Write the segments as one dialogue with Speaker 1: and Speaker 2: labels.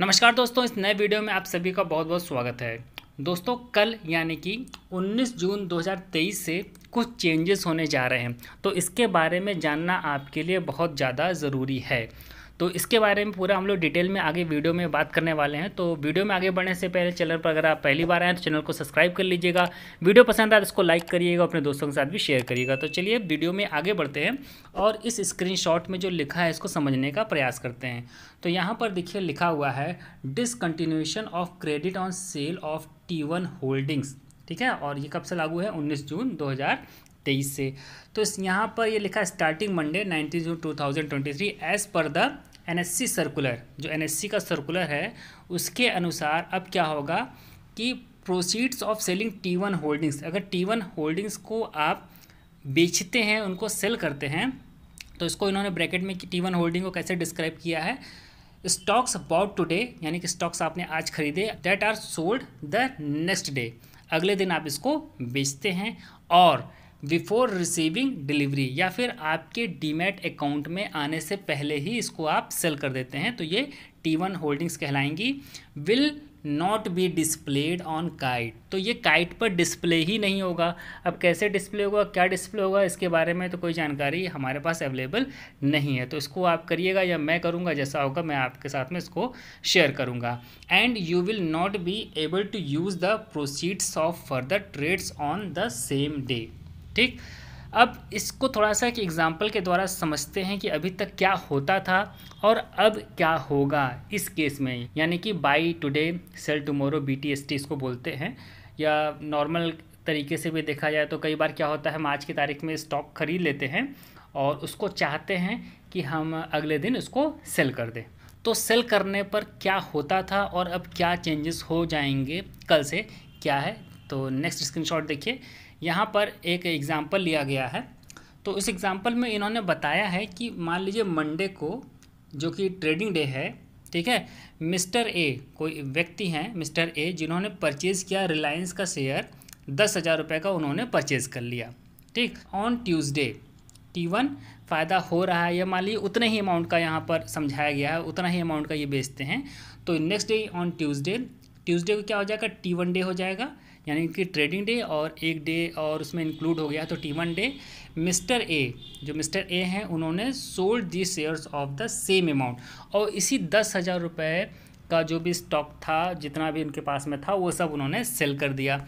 Speaker 1: नमस्कार दोस्तों इस नए वीडियो में आप सभी का बहुत बहुत स्वागत है दोस्तों कल यानी कि 19 जून 2023 से कुछ चेंजेस होने जा रहे हैं तो इसके बारे में जानना आपके लिए बहुत ज़्यादा ज़रूरी है तो इसके बारे में पूरा हम लोग डिटेल में आगे वीडियो में बात करने वाले हैं तो वीडियो में आगे बढ़ने से पहले चैनल पर अगर आप पहली बार आए तो चैनल को सब्सक्राइब कर लीजिएगा वीडियो पसंद आए तो इसको लाइक करिएगा अपने दोस्तों के साथ भी शेयर करिएगा तो चलिए वीडियो में आगे बढ़ते हैं और इस स्क्रीन में जो लिखा है इसको समझने का प्रयास करते हैं तो यहाँ पर देखिए लिखा हुआ है discontinuation of credit on sale of T holdings ठीक है और ये कब से लागू है 19 जून तेईस से तो यहाँ पर ये लिखा starting Monday nineteen June two thousand twenty three as per the N S C circular जो एन एस सी का सर्कुलर है उसके अनुसार अब क्या होगा कि proceeds of selling T one holdings अगर टी वन होल्डिंग्स को आप बेचते हैं उनको सेल करते हैं तो इसको इन्होंने ब्रैकेट में टी वन होल्डिंग को कैसे डिस्क्राइब किया है स्टॉक्स अबाउट टुडे यानी कि स्टॉक्स आपने आज खरीदे that are sold the next day अगले दिन आप इसको बेचते हैं और बिफोर रिसीविंग डिलीवरी या फिर आपके डीमेट अकाउंट में आने से पहले ही इसको आप सेल कर देते हैं तो ये टी वन होल्डिंग्स कहलाएंगी will not be displayed on Kite तो ये काइट पर डिस्प्ले ही नहीं होगा अब कैसे डिस्प्ले होगा क्या डिस्प्ले होगा इसके बारे में तो कोई जानकारी हमारे पास अवेलेबल नहीं है तो इसको आप करिएगा या मैं करूँगा जैसा होगा मैं आपके साथ में इसको शेयर करूँगा and you will not be able to use the proceeds of further trades on the same day ठीक अब इसको थोड़ा सा एक एग्ज़ाम्पल के द्वारा समझते हैं कि अभी तक क्या होता था और अब क्या होगा इस केस में यानी कि buy today sell tomorrow B T S T इसको बोलते हैं या नॉर्मल तरीके से भी देखा जाए तो कई बार क्या होता है हम आज की तारीख में स्टॉक खरीद लेते हैं और उसको चाहते हैं कि हम अगले दिन उसको सेल कर दें तो सेल करने पर क्या होता था और अब क्या चेंजेस हो जाएंगे कल से क्या है तो नेक्स्ट स्क्रीनशॉट देखिए यहाँ पर एक एग्ज़ाम्पल लिया गया है तो इस एग्ज़ाम्पल में इन्होंने बताया है कि मान लीजिए मंडे को जो कि ट्रेडिंग डे है ठीक है मिस्टर ए कोई व्यक्ति हैं मिस्टर ए जिन्होंने परचेज़ किया रिलायंस का शेयर दस हज़ार रुपये का उन्होंने परचेज़ कर लिया ठीक ऑन ट्यूसडे टी वन फ़ायदा हो रहा है या मान लीजिए उतने ही अमाउंट का यहाँ पर समझाया गया है उतना ही अमाउंट का ये बेचते हैं तो next day on Tuesday Tuesday को क्या हो जाएगा टी वन डे हो जाएगा यानी कि ट्रेडिंग डे और एक डे और उसमें इंक्लूड हो गया तो T one day mister A जो मिस्टर ए हैं उन्होंने sold the shares of the same amount और इसी दस हज़ार रुपये का जो भी स्टॉक था जितना भी उनके पास में था वो सब उन्होंने सेल कर दिया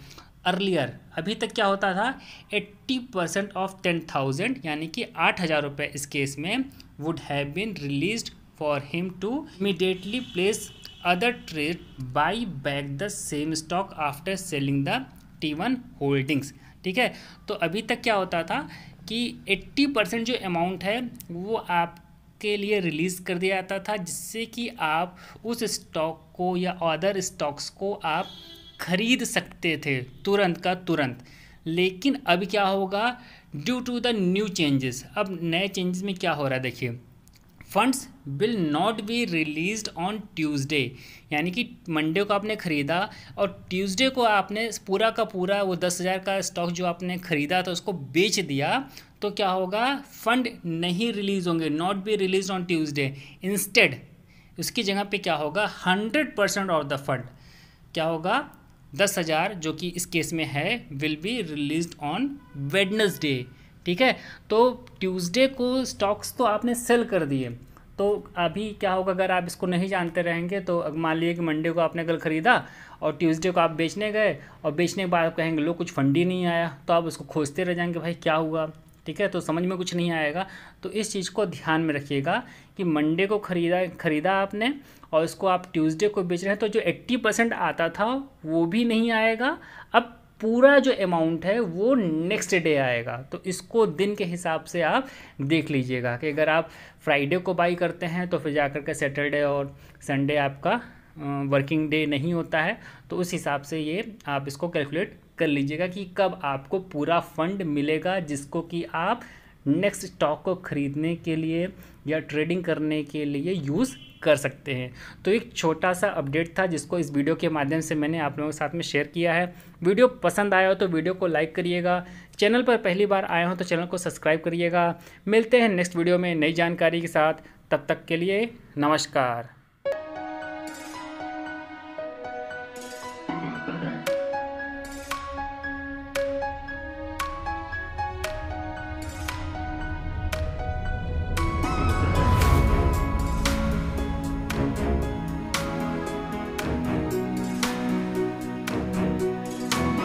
Speaker 1: अर्लियर अभी तक क्या होता था eighty percent of ten thousand यानी कि आठ हज़ार रुपये इस केस में would have been release for him to immediately place trade buy back the same stock after selling the T one holdings ठीक है तो अभी तक क्या होता था कि 80 परसेंट जो अमाउंट है वो आप के लिए रिलीज़ कर दिया जाता था जिससे कि आप उस स्टॉक को या अदर स्टॉक्स को आप खरीद सकते थे तुरंत का तुरंत लेकिन अब क्या होगा due to the new changes अब नए चेंजेस में क्या हो रहा है देखिए funds will not be released on Tuesday यानी कि मंडे को आपने ख़रीदा और ट्यूजडे को आपने पूरा का पूरा वो दस हज़ार का स्टॉक जो आपने ख़रीदा था उसको बेच दिया तो क्या होगा फंड नहीं रिलीज़ होंगे not be release on Tuesday instead उसकी जगह पे क्या होगा hundred percent of the fund क्या होगा दस हज़ार जो कि इस केस में है will be release on Wednesday ठीक है तो ट्यूसडे को स्टॉक्स तो आपने सेल कर दिए तो अभी क्या होगा अगर आप इसको नहीं जानते रहेंगे तो मान लीजिए कि मंडे को आपने कल ख़रीदा और ट्यूसडे को आप बेचने गए और बेचने के बाद आप कहेंगे लो कुछ फंड ही नहीं आया तो आप उसको खोजते रह जाएंगे भाई क्या हुआ ठीक है तो समझ में कुछ नहीं आएगा तो इस चीज़ को ध्यान में रखिएगा कि मंडे को खरीदा खरीदा आपने और इसको आप ट्यूसडे को बेच रहे हैं तो जो एट्टी परसेंट आता था वो भी नहीं आएगा अब पूरा जो अमाउंट है वो नेक्स्ट डे आएगा तो इसको दिन के हिसाब से आप देख लीजिएगा कि अगर आप फ्राइडे को बाई करते हैं तो फिर जाकर के सैटरडे और संडे आपका वर्किंग डे नहीं होता है तो उस हिसाब से ये आप इसको कैलकुलेट कर लीजिएगा कि कब आपको पूरा फंड मिलेगा जिसको कि आप नेक्स्ट स्टॉक को ख़रीदने के लिए या ट्रेडिंग करने के लिए यूज़ कर सकते हैं तो एक छोटा सा अपडेट था जिसको इस वीडियो के माध्यम से मैंने आप लोगों के साथ में शेयर किया है वीडियो पसंद आया हो तो वीडियो को लाइक करिएगा चैनल पर पहली बार आए हो तो चैनल को सब्सक्राइब करिएगा मिलते हैं नेक्स्ट वीडियो में नई जानकारी के साथ तब तक के लिए नमस्कार